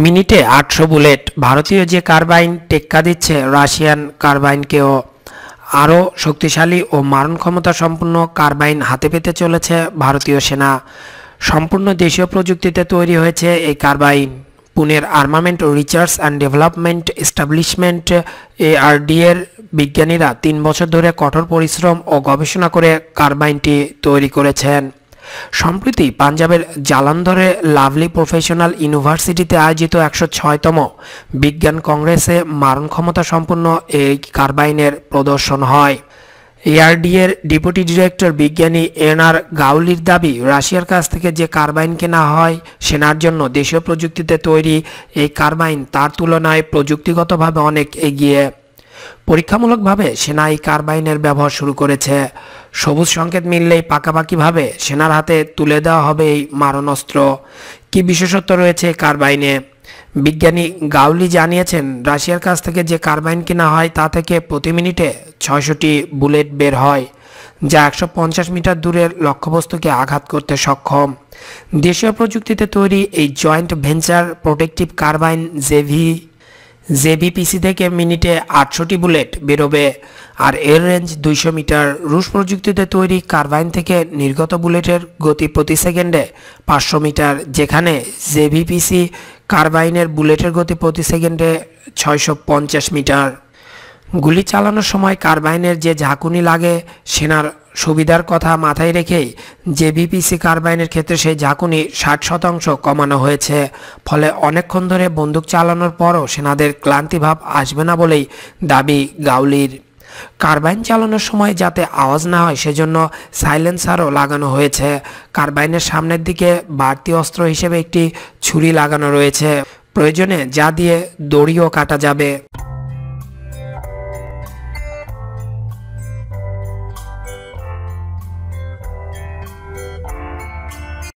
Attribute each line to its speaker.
Speaker 1: মিনিটে আটশো বুলেট ভারতীয় যে কার্বাইন টেক্কা দিচ্ছে রাশিয়ান কার্বাইনকেও আরও শক্তিশালী ও মারণ ক্ষমতা সম্পন্ন কার্বাইন হাতে পেতে চলেছে ভারতীয় সেনা সম্পূর্ণ দেশীয় প্রযুক্তিতে তৈরি হয়েছে এই কার্বাইন পুনের armament research and development establishment এআরডিএর বিজ্ঞানীরা তিন বছর ধরে কঠোর পরিশ্রম ও গবেষণা করে কার্বাইনটি তৈরি করেছেন সম্প্রতি পাঞ্জাবের জালান্ধরে লাভলি প্রফেশনাল ইউনিভার্সিটিতে আয়োজিত একশো ছয়তম বিজ্ঞান কংগ্রেসে মারণ ক্ষমতা সম্পন্ন এই কার্বাইনের প্রদর্শন হয় এআরডিএর ডেপুটি ডিরেক্টর বিজ্ঞানী এন আর গাউলির দাবি রাশিয়ার কাছ থেকে যে কার্বাইন কেনা হয় সেনার জন্য দেশীয় প্রযুক্তিতে তৈরি এই কার্বাইন তার তুলনায় প্রযুক্তিগতভাবে অনেক এগিয়ে পরীক্ষামূলকভাবে সেনা এই কার্বাইনের ব্যবহার শুরু করেছে সবুজ সংকেত মিললেই পাকাপাকিভাবে সেনার হাতে তুলে দেওয়া হবে এই মারণাস্ত্র কি বিশেষত্ব রয়েছে কার্বাইনে বিজ্ঞানী গাউলি জানিয়েছেন রাশিয়ার কাছ থেকে যে কার্বাইন কেনা হয় তা থেকে প্রতি মিনিটে ছয়শটি বুলেট বের হয় যা একশো মিটার দূরের লক্ষ্যবস্তুকে আঘাত করতে সক্ষম দেশীয় প্রযুক্তিতে তৈরি এই joint venture protective carbine JV JVPC থেকে মিনিটে আটশোটি বুলেট বেরোবে আর এর রেঞ্জ দুইশো মিটার রুশ প্রযুক্তিতে তৈরি কার্বাইন থেকে নির্গত বুলেটের গতি প্রতি সেকেন্ডে পাঁচশো মিটার যেখানে জেভিপিসি কার্বাইনের বুলেটের গতি প্রতি সেকেন্ডে ছয়শো মিটার গুলি চালানোর সময় কারবাইনের যে ঝাঁকুনি লাগে সেনার সুবিধার কথা মাথায় রেখেই জেবিপিসি কার্বাইনের ক্ষেত্রে সেই ঝাঁকুনি ষাট শতাংশ কমানো হয়েছে ফলে অনেকক্ষণ ধরে বন্দুক চালানোর পরও সেনাদের ক্লান্তিভাব আসবে না বলেই দাবি গাউলির কার্বাইন চালানোর সময় যাতে আওয়াজ না হয় সেজন্য সাইলেন্সারও লাগানো হয়েছে কার্বাইনের সামনের দিকে বাড়তি অস্ত্র হিসেবে একটি ছুরি লাগানো রয়েছে প্রয়োজনে যা দিয়ে দড়িও কাটা যাবে